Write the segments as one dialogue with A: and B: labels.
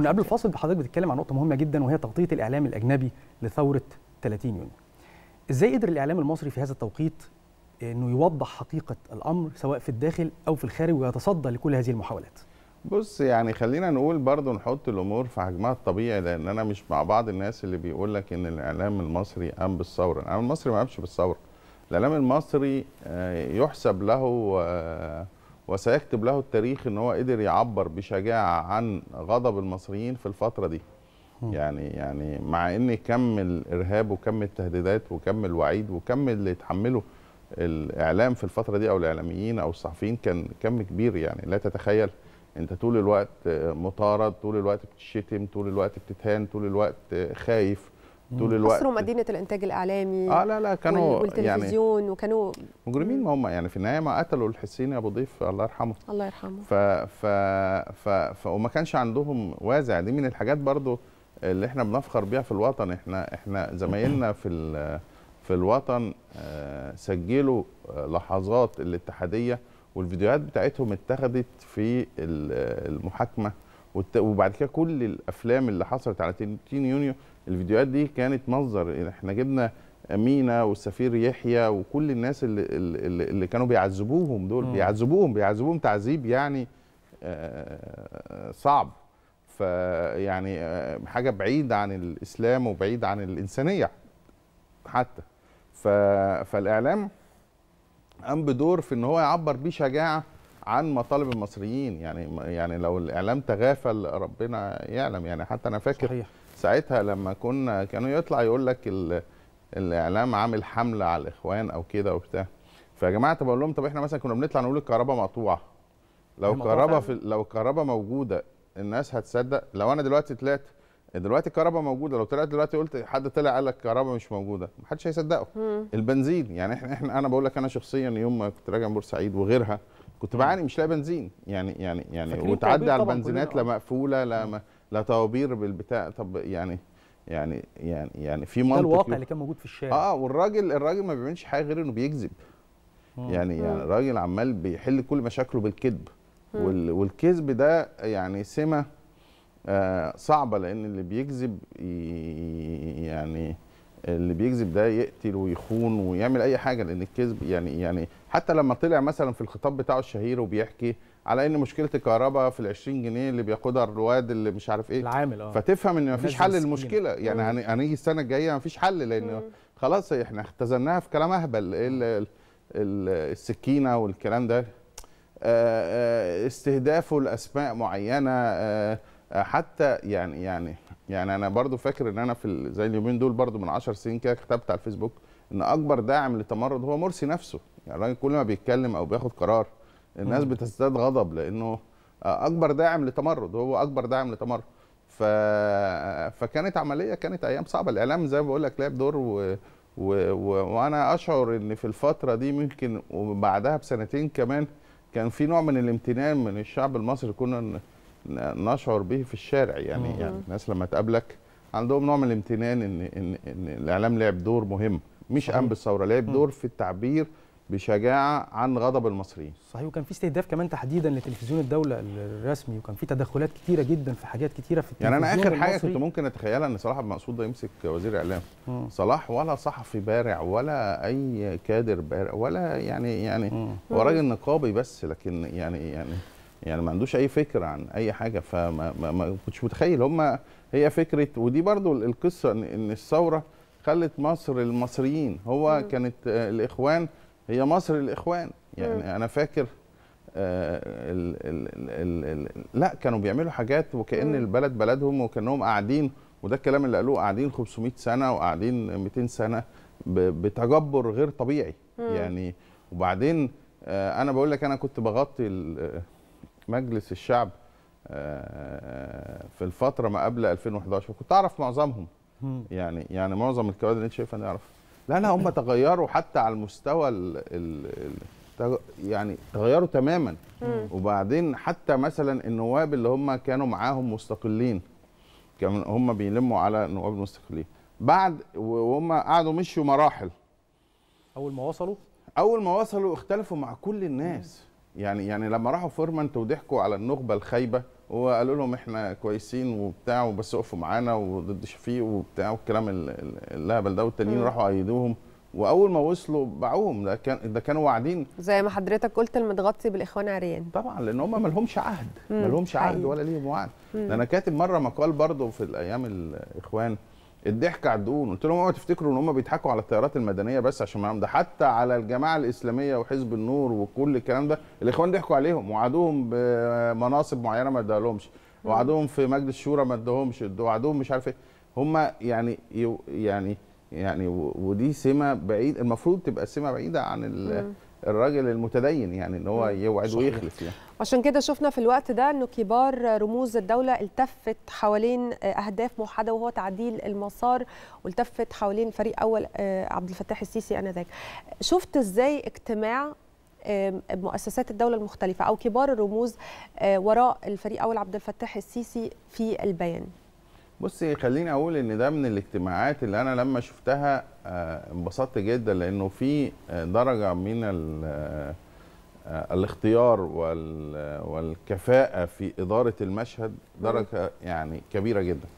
A: كنا قبل الفاصل حضرتك بتتكلم عن نقطه مهمه جدا وهي تغطيه الاعلام الاجنبي لثوره 30 يونيو ازاي قدر الاعلام المصري في هذا التوقيت انه يوضح حقيقه الامر سواء في الداخل او في الخارج ويتصدى لكل هذه المحاولات
B: بص يعني خلينا نقول برضه نحط الامور في حجمها الطبيعي لان انا مش مع بعض الناس اللي بيقول لك ان الاعلام المصري قام بالثوره الاعلام المصري ما قامش بالثوره الاعلام المصري آه، يحسب له آه، وسيكتب له التاريخ ان هو قدر يعبر بشجاعه عن غضب المصريين في الفتره دي يعني يعني مع ان كم الارهاب وكم التهديدات وكم الوعيد وكم اللي اتحمله الاعلام في الفتره دي او الاعلاميين او الصحفيين كان كم كبير يعني لا تتخيل انت طول الوقت مطارد طول الوقت بتشتم طول الوقت بتتهان طول الوقت خايف طول الوقت مصر
A: مدينه الانتاج الاعلامي اه لا لا كانوا يعني والتلفزيون يعني وكانوا
B: مجرمين ما هم يعني في النهايه ما قتلوا الحسين ابو ضيف الله يرحمه
A: الله يرحمه ف
B: ف ف, ف وما كانش عندهم وازع دي من الحاجات برضو اللي احنا بنفخر بيها في الوطن احنا احنا زمايلنا في في الوطن آه، سجلوا آه، لحظات الاتحاديه والفيديوهات بتاعتهم اتخذت في المحاكمه وبعد كده كل الافلام اللي حصلت على تين يونيو الفيديوهات دي كانت مصدر يعني احنا جبنا مينا والسفير يحيى وكل الناس اللي, اللي, اللي كانوا بيعذبوهم دول بيعذبوهم بيعذبوهم تعذيب يعني صعب فيعني حاجه بعيد عن الاسلام وبعيد عن الانسانيه حتى فالاعلام قام بدور في ان هو يعبر بيه شجاعه عن مطالب المصريين يعني يعني لو الاعلام تغافل ربنا يعلم يعني حتى انا فاكر صحيح. ساعتها لما كنا كانوا يطلع يقول لك الاعلام عامل حمله على الاخوان او كده وبتاع فيا جماعه طب اقول لهم طب احنا مثلا كنا بنطلع نقول الكهرباء مقطوعه لو الكهرباء في لو الكهرباء موجوده الناس هتصدق لو انا دلوقتي طلعت دلوقتي الكهرباء موجوده لو طلعت دلوقتي قلت حد طلع قال لك الكهرباء مش موجوده محدش هيصدقه البنزين يعني احنا احنا انا بقول لك انا شخصيا يوم ما كنت راجع من بورسعيد وغيرها كنت بعاني مش لاقي بنزين يعني يعني يعني وتعدي على البنزينات لا مقفوله لا لا طوابير بالبتاع طب يعني يعني يعني يعني في منطق ده الواقع اللي كان موجود في الشارع اه والراجل الراجل ما بيعملش حاجه غير انه بيكذب يعني يعني الراجل عمال بيحل كل مشاكله بالكذب والكذب ده يعني سمه آه صعبه لان اللي بيكذب يعني اللي بيكذب ده يقتل ويخون ويعمل اي حاجه لان الكذب يعني يعني حتى لما طلع مثلا في الخطاب بتاعه الشهير وبيحكي على ان مشكله الكهرباء في ال 20 جنيه اللي بياخدها الرواد اللي مش عارف ايه العامل اه فتفهم ان مفيش حل للمشكله يعني هنيجي السنه الجايه مفيش حل لان خلاص احنا اختزلناها في كلام اهبل إيه السكينه والكلام ده آه، آه، استهدافه لاسماء معينه آه، حتى يعني يعني يعني انا برضو فاكر ان انا في زي اليومين دول برضو من 10 سنين كده كتبت على الفيسبوك ان اكبر داعم للتمرد هو مرسي نفسه يعني الراجل كل ما بيتكلم او بياخد قرار الناس بتزداد غضب لانه اكبر داعم للتمرد هو اكبر داعم للتمرد ف... فكانت عمليه كانت ايام صعبه الاعلام زي ما بقول لك لعب دور و... و... و... وانا اشعر ان في الفتره دي ممكن وبعدها بسنتين كمان كان في نوع من الامتنان من الشعب المصري كنا نشعر به في الشارع يعني مم. يعني الناس لما تقابلك عندهم نوع من الامتنان ان ان, إن الاعلام لعب دور مهم مش قام بالثوره لعب دور في التعبير بشجاعه عن غضب المصريين صحيح
A: وكان في استهداف كمان تحديدا لتلفزيون الدوله الرسمي وكان في تدخلات كتيره جدا في حاجات كتيره في التلفزيون يعني انا اخر حاجه كنت
B: ممكن اتخيلها ان صلاح المقصود ده يمسك وزير اعلام مم. صلاح ولا صحفي بارع ولا اي كادر بارع ولا يعني يعني هو راجل نقابي بس لكن يعني يعني يعني ما عندوش اي فكره عن اي حاجه فما ما, ما كنتش متخيل هم هي فكره ودي برضو القصه ان الثوره خلت مصر المصريين هو م. كانت آه، الاخوان هي مصر الاخوان يعني م. انا فاكر الـ آه، ال ال ال الـ لا كانوا بيعملوا حاجات وكان م. البلد بلدهم وكانهم قاعدين وده الكلام اللي قالوه قاعدين 500 سنه وقاعدين 200 سنه بتجبر غير طبيعي م. يعني وبعدين آه، انا بقول لك انا كنت بغطي مجلس الشعب آه، آه، في الفتره ما قبل 2011 وكنت اعرف معظمهم يعني يعني معظم الكوادر اللي انت شايفها انا اعرف لا لا هم تغيروا حتى على المستوى الـ الـ يعني تغيروا تماما وبعدين حتى مثلا النواب اللي هم كانوا معاهم مستقلين كانوا هم بيلموا على النواب المستقلين بعد وهم قعدوا مشوا مراحل اول ما وصلوا اول ما وصلوا اختلفوا مع كل الناس يعني يعني لما راحوا فورمنت وضحكوا على النخبه الخايبه وقالوا لهم احنا كويسين وبتاع وبس وقفوا معانا وضد شفيق وبتاع والكلام الهبل ده والتانيين راحوا ايدوهم واول ما وصلوا باعوهم ده كان ده كانوا واعدين
A: زي ما حضرتك قلت المتغطي بالاخوان عريان طبعا
B: لان هم ما لهمش عهد ما لهمش عهد ولا ليهم وعد انا كاتب مره مقال برضه في الايام الاخوان الضحك على الدقون قلت لهم اوعوا تفتكروا ان هم بيضحكوا على التيارات المدنيه بس عشان معاهم ده حتى على الجماعه الاسلاميه وحزب النور وكل الكلام ده الاخوان ضحكوا عليهم وعدوهم بمناصب معينه ما ادالهمش وعدوهم في مجلس الشورى ما ادوهمش وعدوهم مش عارف ايه هم يعني يعني يعني ودي سمه بعيد المفروض تبقى سمه بعيده عن الراجل المتدين يعني ان هو يوعد ويخلص يعني
A: عشان كده شفنا في الوقت ده انه كبار رموز الدوله التفت حوالين آه، اهداف موحده وهو تعديل المسار والتفت حوالين فريق اول آه، عبد الفتاح السيسي انذاك شفت ازاي اجتماع مؤسسات الدوله المختلفه او كبار الرموز آه، وراء الفريق اول عبد الفتاح السيسي في البيان
B: بصي خليني اقول ان ده من الاجتماعات اللي انا لما شفتها آه، انبسطت جدا لانه في آه، درجه من آه، الاختيار والكفاءه في اداره المشهد درجه يعني كبيره جدا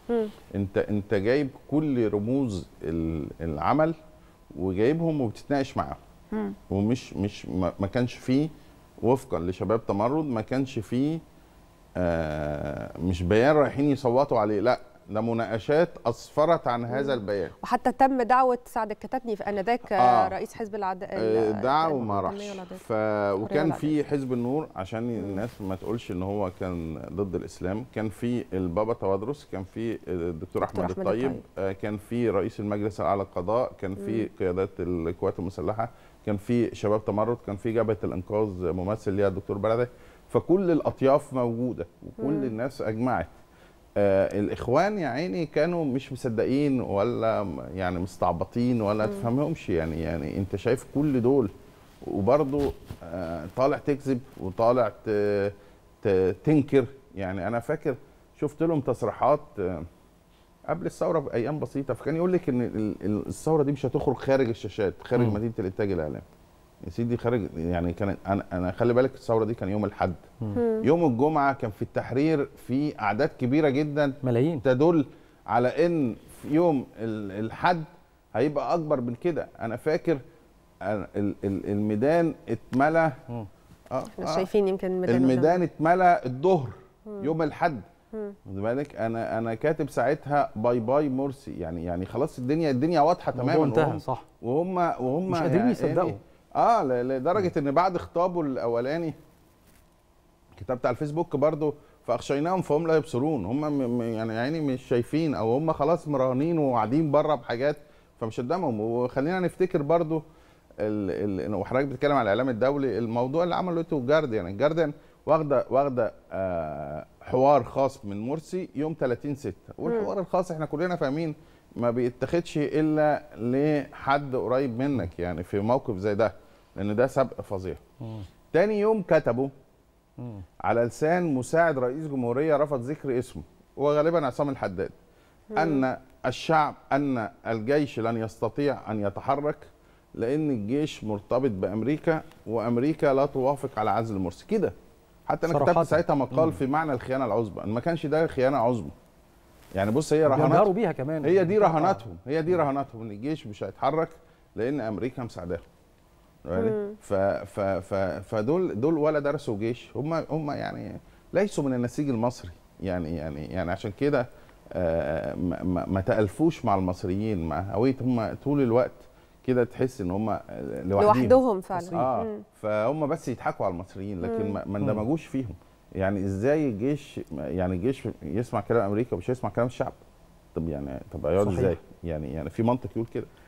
B: انت انت جايب كل رموز العمل وجايبهم وبتتناقش معاهم ومش مش ما كانش فيه وفقا لشباب تمرد ما كانش فيه مش بيان رايحين يصوتوا عليه لا لمناقشات اسفرت عن هذا البيان
A: وحتى تم دعوه سعد الكتاتني في انذاك آه رئيس حزب العداء آه، دعا وما راحش ف...
B: وكان في حزب النور عشان الناس ما تقولش ان هو كان ضد الاسلام كان في البابا توادرس كان في الدكتور احمد الطيب, الطيب. آه كان في رئيس المجلس الاعلى للقضاء كان في قيادات القوات المسلحه كان في شباب تمرد كان في جبهه الانقاذ ممثل ليها الدكتور بلده فكل الاطياف موجوده وكل الناس اجمعت آه، الاخوان يا عيني كانوا مش مصدقين ولا يعني مستعبطين ولا تفهمهمش يعني يعني انت شايف كل دول وبرضه آه، طالع تكذب وطالع تنكر يعني انا فاكر شفت لهم تصريحات آه، قبل الثوره بايام بسيطه فكان يقول لك ان الثوره دي مش هتخرج خارج الشاشات خارج مدينه الانتاج الاعلامي يا سيدي خارج يعني كان انا انا خلي بالك الثوره دي كان يوم الاحد يوم الجمعه كان في التحرير في اعداد كبيره جدا ملايين تدل على ان في يوم الاحد هيبقى اكبر من كده انا فاكر الميدان اتملى اه احنا آه شايفين
A: يمكن الميدان الميدان
B: اتملى الظهر يوم الاحد خد بالك انا انا كاتب ساعتها باي باي مرسي يعني يعني خلاص الدنيا الدنيا واضحه تماما انتهى صح وهم وهم مش قادرين يعني يصدقوا يعني اه لدرجه ان بعد خطابه الاولاني الكتاب بتاع الفيسبوك برضه فاخشيناهم فهم لا يبصرون هم يعني يعني مش شايفين او هم خلاص مراهنين وقاعدين بره بحاجات فمش قدامهم وخلينا نفتكر برضه وحضرتك بتتكلم على الاعلام الدولي الموضوع اللي عملته الجارديان الجارديان واخده واخده آه حوار خاص من مرسي يوم 30 6 والحوار الخاص احنا كلنا فاهمين ما بيتاخدش الا لحد قريب منك يعني في موقف زي ده لان ده سبق فظيع تاني يوم كتبوا على لسان مساعد رئيس جمهوريه رفض ذكر اسمه وغالبا عصام الحداد ان الشعب ان الجيش لن يستطيع ان يتحرك لان الجيش مرتبط بامريكا وامريكا لا توافق على عزل مرسي كده حتى انا كتبت ساعتها مقال في معنى الخيانه العظمى ما كانش ده خيانه عظمى يعني بص هي رهانات بيها
A: كمان هي دي يعني رهاناتهم
B: آه. هي دي رهاناتهم ان الجيش مش هيتحرك لان امريكا مساعداهم ف ف ف فدول دول ولا درسوا جيش هم هم يعني ليسوا من النسيج المصري يعني يعني يعني عشان كده آه، ما, ما تألفوش مع المصريين مع هويه هم طول الوقت كده تحس ان هم آه، لوحدهم لوحدهم فعلا اه فهم بس يضحكوا على المصريين لكن مم. ما اندمجوش فيهم يعني ازاي الجيش يعني الجيش يسمع كلام امريكا ومش هيسمع كلام الشعب طب يعني طب هيقعد ازاي يعني يعني في منطق يقول كده